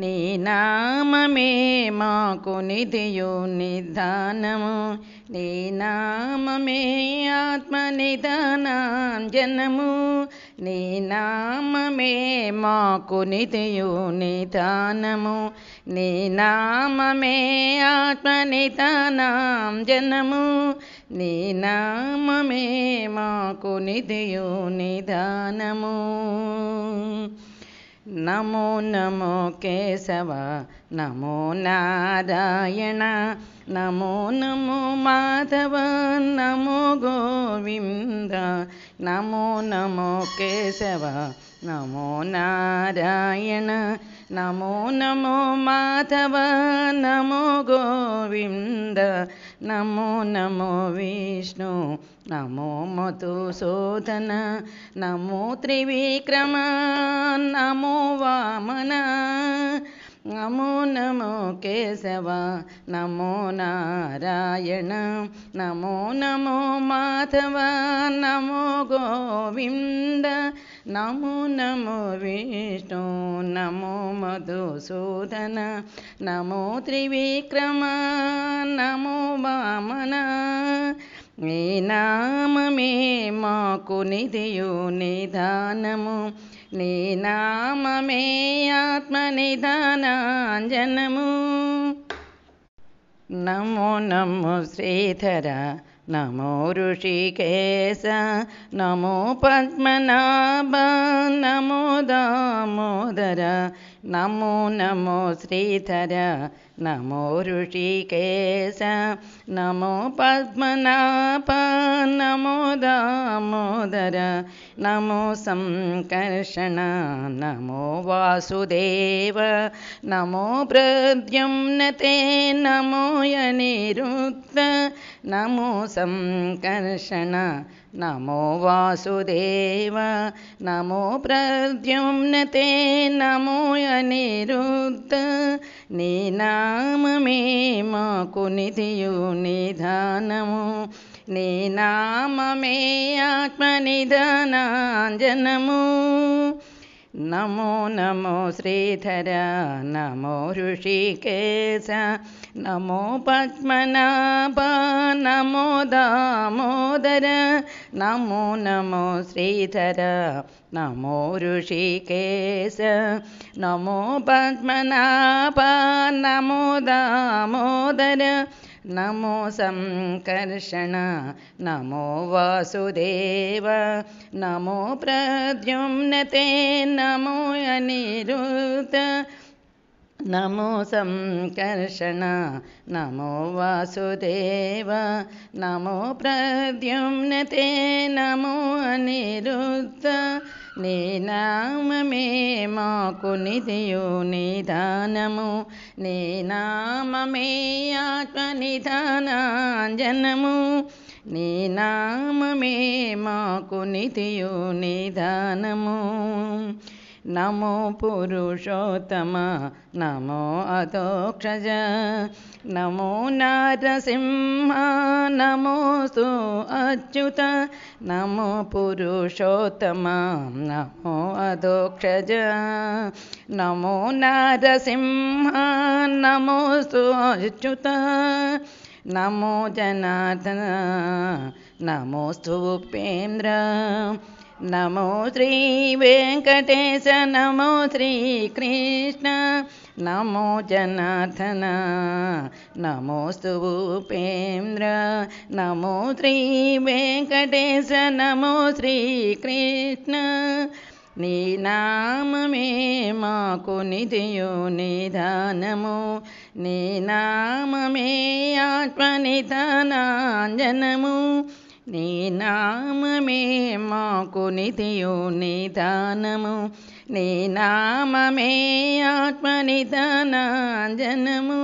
నీ నామే మాకు నిధియు నిధానము నీ నామే ఆత్మ నిధానాంజనము నీ నామే మాకు నిధియు నిధానము నీ నామే ఆత్మ నిధానాంజనము నీ నామే మాకు నిధియు నిధానము నమో నమో కేశవ నమో నారాయణ నమో నమో మాధవ నమో గోవింద నమో నమో కేశవ నమో నారాయణ నమో నమో మాధవ నమో గోవింద नमो नमो विष्णु नमो मधुसूदन शोधन नमो त्रिविक्रम नमो वामन नमो नमो केशव नमो नारायण नमो नमो माधव नमो गोविन्द నమో నమో విష్ణు నమో మధుసూదన నమో త్రివిక్రమ నమో వామన నీ నామమే మాకు నిధియు నిధానము నీ నామమే ఆత్మ నిధానాంజనము నమో నమో శ్రీధరా नमो ऋषिकेश नमो पद्मनाभ नमो दामोदर नमो नमो श्रीधर नमो ऋषिकेश नमो पद्मनाभ नमो दामोदर नमो संकर्षण नमो वासुदेव नमो प्रद्युम्नते नमो यनिरुक्त नमो संकर्षण नमो वासुदेव नमो प्रद्युम्नते नमोयनिरुद्ध निनाम मे मुनिधियुनिधानमु निम मे आत्मनिधानाञ्जनमु നമോ നമോ ശ്രീധര നമോ ഋഷികേശ നമോ പത്മനാഭ നമോ ദാമോദര നമോ നമോ ശ്രീധര നമോ ഋഷികേശ നമോ പത്മനാഭ നമോ ദാമോദര नमोसंकर्षणा नमो वासुदेव नमो प्रद्युम्नते नमो नमो नमोसंकर्षणा नमो वासुदेव नमो प्रद्युम्नते नमो निरुत् नीनाम मे मा कुनिधियो निधानमो నీ నామమే ఆత్మనిధానాంజనము నీ నామమే మాకు నిధియు నిధానము नमो पुरुषोत्तम नमो अधोक्षज नमो नमो नमोस्तु अच्युत नमो पुरुषोत्तम नमो अधोक्षज नमो नमो नमोस्तु अच्युत नमो जनार्दन नमोस्तु उपेन्द्र నమో శ్రీ వెంకటేశ నమో శ్రీకృష్ణ నమో జనార్దన నమోస్తు భూపేంద్ర నమో శ్రీ వెంకటేశ నమో శ్రీకృష్ణ నీ నామమే మాకు నిధియు నిధానము నీ నామమే ఆత్మనిధానాంజనము నీ నామమే మాకు నితియు నిదానము నీ నామమే ఆత్మనిదానాంజనము